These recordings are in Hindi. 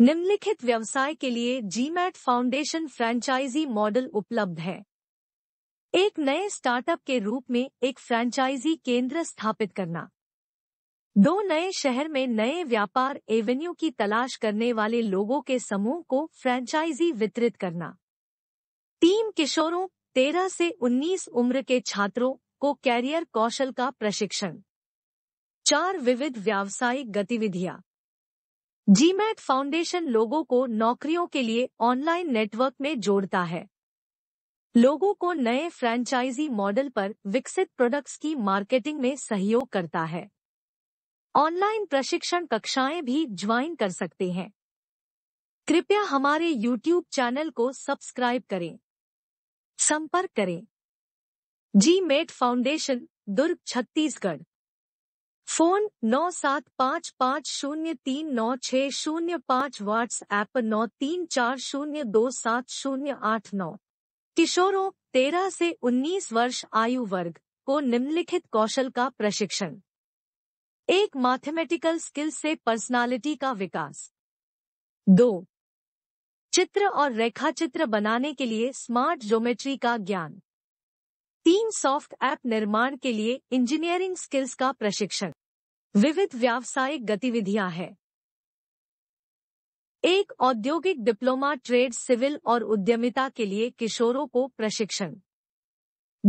निम्नलिखित व्यवसाय के लिए जीमैट फाउंडेशन फ्रेंचाइजी मॉडल उपलब्ध है एक नए स्टार्टअप के रूप में एक फ्रेंचाइजी केंद्र स्थापित करना दो नए शहर में नए व्यापार एवेन्यू की तलाश करने वाले लोगों के समूह को फ्रेंचाइजी वितरित करना तीन किशोरों 13 से 19 उम्र के छात्रों को कैरियर कौशल का प्रशिक्षण चार विविध व्यावसायिक गतिविधियां जीमैट फाउंडेशन लोगों को नौकरियों के लिए ऑनलाइन नेटवर्क में जोड़ता है लोगों को नए फ्रेंचाइजी मॉडल पर विकसित प्रोडक्ट्स की मार्केटिंग में सहयोग करता है ऑनलाइन प्रशिक्षण कक्षाएं भी ज्वाइन कर सकते हैं कृपया हमारे यूट्यूब चैनल को सब्सक्राइब करें संपर्क करें G mat foundation Durg Chhattisgarh phone नौ सात पाँच पाँच शून्य तीन नौ छः शून्य पाँच व्हाट्सएप नौ तीन चार शून्य दो सात शून्य आठ नौ किशोरों तेरह से उन्नीस वर्ष आयु वर्ग को निम्नलिखित कौशल का प्रशिक्षण एक मैथमेटिकल स्किल से पर्सनालिटी का विकास दो चित्र और रेखाचित्र बनाने के लिए स्मार्ट ज्योमेट्री का ज्ञान तीन सॉफ्ट ऐप निर्माण के लिए इंजीनियरिंग स्किल्स का प्रशिक्षण विविध व्यावसायिक गतिविधियां हैं एक औद्योगिक डिप्लोमा ट्रेड सिविल और उद्यमिता के लिए किशोरों को प्रशिक्षण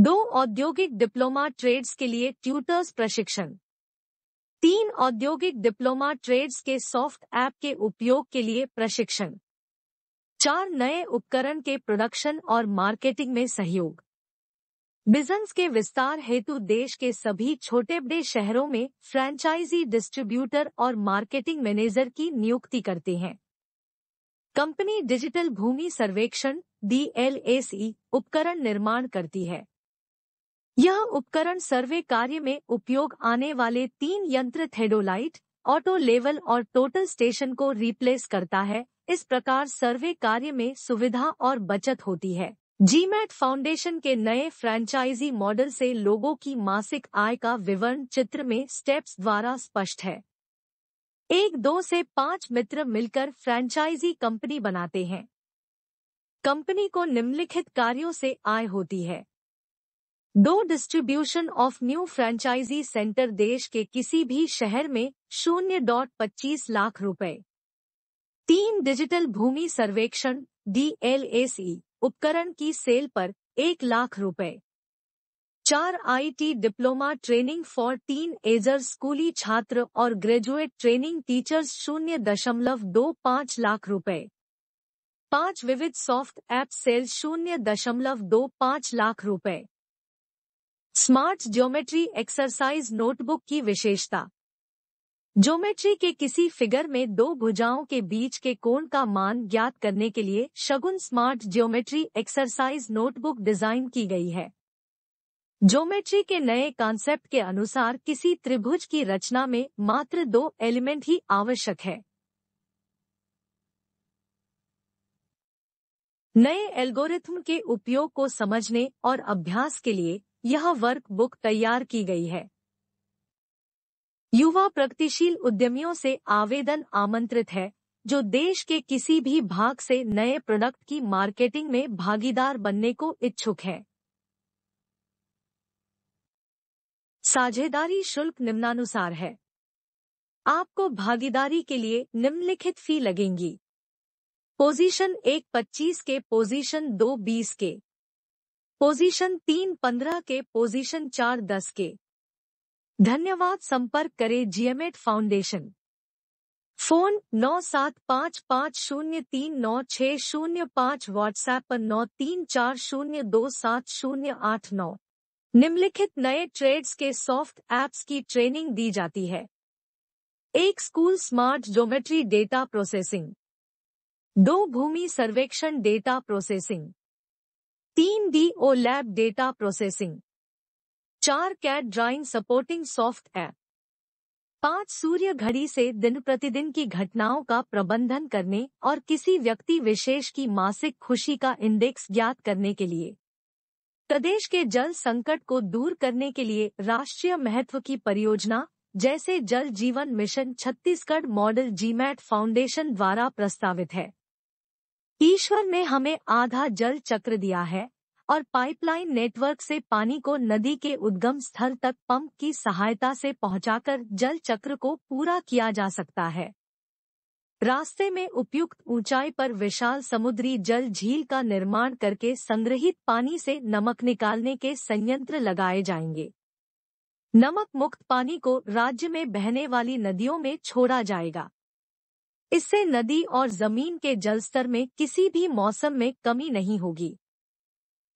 दो औद्योगिक डिप्लोमा ट्रेड्स के लिए ट्यूटर्स प्रशिक्षण तीन औद्योगिक डिप्लोमा ट्रेड्स के सॉफ्ट ऐप के उपयोग के लिए प्रशिक्षण चार नए उपकरण के प्रोडक्शन और मार्केटिंग में सहयोग बिजनेस के विस्तार हेतु देश के सभी छोटे बड़े शहरों में फ्रेंचाइजी डिस्ट्रीब्यूटर और मार्केटिंग मैनेजर की नियुक्ति करते हैं कंपनी डिजिटल भूमि सर्वेक्षण डी उपकरण निर्माण करती है यह उपकरण सर्वे कार्य में उपयोग आने वाले तीन यंत्र थेडोलाइट ऑटो लेवल और टोटल स्टेशन को रिप्लेस करता है इस प्रकार सर्वे कार्य में सुविधा और बचत होती है जीमैट फाउंडेशन के नए फ्रेंचाइजी मॉडल से लोगों की मासिक आय का विवरण चित्र में स्टेप्स द्वारा स्पष्ट है एक दो से पांच मित्र मिलकर फ्रेंचाइजी कंपनी बनाते हैं कंपनी को निम्नलिखित कार्यों से आय होती है दो distribution of new franchisee centre देश के किसी भी शहर में शून्य डॉट पच्चीस लाख रुपए तीन डिजिटल भूमि सर्वेक्षण डी उपकरण की सेल पर एक लाख रुपए चार IT diploma training for teenager स्कूली छात्र और ग्रेजुएट ट्रेनिंग टीचर्स शून्य दशमलव दो पाँच लाख रुपए पांच विविध सॉफ्ट ऐप सेल शून्य दशमलव दो पाँच लाख रुपए स्मार्ट ज्योमेट्री एक्सरसाइज नोटबुक की विशेषता ज्योमेट्री के किसी फिगर में दो भुजाओं के बीच के कोण का मान ज्ञात करने के लिए Shagun smart geometry exercise notebook design की गई है ज्योमेट्री के नए कॉन्सेप्ट के अनुसार किसी त्रिभुज की रचना में मात्र दो एलिमेंट ही आवश्यक है नए एल्गोरिथम के उपयोग को समझने और अभ्यास के लिए यह वर्कबुक तैयार की गई है युवा प्रगतिशील उद्यमियों से आवेदन आमंत्रित है जो देश के किसी भी भाग से नए प्रोडक्ट की मार्केटिंग में भागीदार बनने को इच्छुक है साझेदारी शुल्क निम्नानुसार है आपको भागीदारी के लिए निम्नलिखित फी लगेंगी पोजीशन एक पच्चीस के पोजीशन दो बीस के पोजीशन तीन पंद्रह के पोजीशन चार दस के धन्यवाद संपर्क करें जीएमएट फाउंडेशन फोन नौ सात पाँच पाँच शून्य तीन नौ छः शून्य पाँच व्हाट्सएप पर नौ तीन चार शून्य दो सात शून्य आठ नौ निम्नलिखित नए ट्रेड्स के सॉफ्ट एप्स की ट्रेनिंग दी जाती है एक school smart geometry data processing दो भूमि सर्वेक्षण डेटा प्रोसेसिंग तीन D O lab data processing चार CAD drawing supporting soft app पांच सूर्य घड़ी से दिन प्रतिदिन की घटनाओं का प्रबंधन करने और किसी व्यक्ति विशेष की मासिक खुशी का इंडेक्स ज्ञात करने के लिए प्रदेश के जल संकट को दूर करने के लिए राष्ट्रीय महत्व की परियोजना जैसे जल जीवन mission Chhattisgarh model GMAT foundation द्वारा प्रस्तावित है ईश्वर ने हमें आधा जल चक्र दिया है और पाइपलाइन नेटवर्क से पानी को नदी के उद्गम स्थल तक पंप की सहायता से पहुंचाकर जल चक्र को पूरा किया जा सकता है रास्ते में उपयुक्त ऊंचाई पर विशाल समुद्री जल झील का निर्माण करके संग्रहित पानी से नमक निकालने के संयंत्र लगाए जाएंगे नमक मुक्त पानी को राज्य में बहने वाली नदियों में छोड़ा जाएगा इससे नदी और जमीन के जलस्तर में किसी भी मौसम में कमी नहीं होगी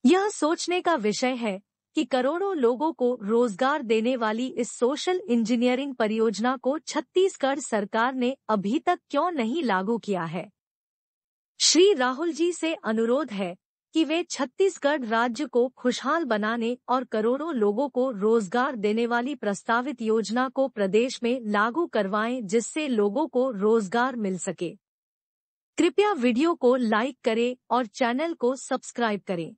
यह सोचने का विषय है कि करोड़ों लोगों को रोजगार देने वाली इस सोशल इंजीनियरिंग परियोजना को छत्तीसगढ़ सरकार ने अभी तक क्यों नहीं लागू किया है श्री राहुल जी से अनुरोध है कि वे छत्तीसगढ़ राज्य को खुशहाल बनाने और करोड़ों लोगों को रोजगार देने वाली प्रस्तावित योजना को प्रदेश में लागू करवाएं जिससे लोगों को रोजगार मिल सके कृपया वीडियो को लाइक करें और चैनल को सब्सक्राइब करें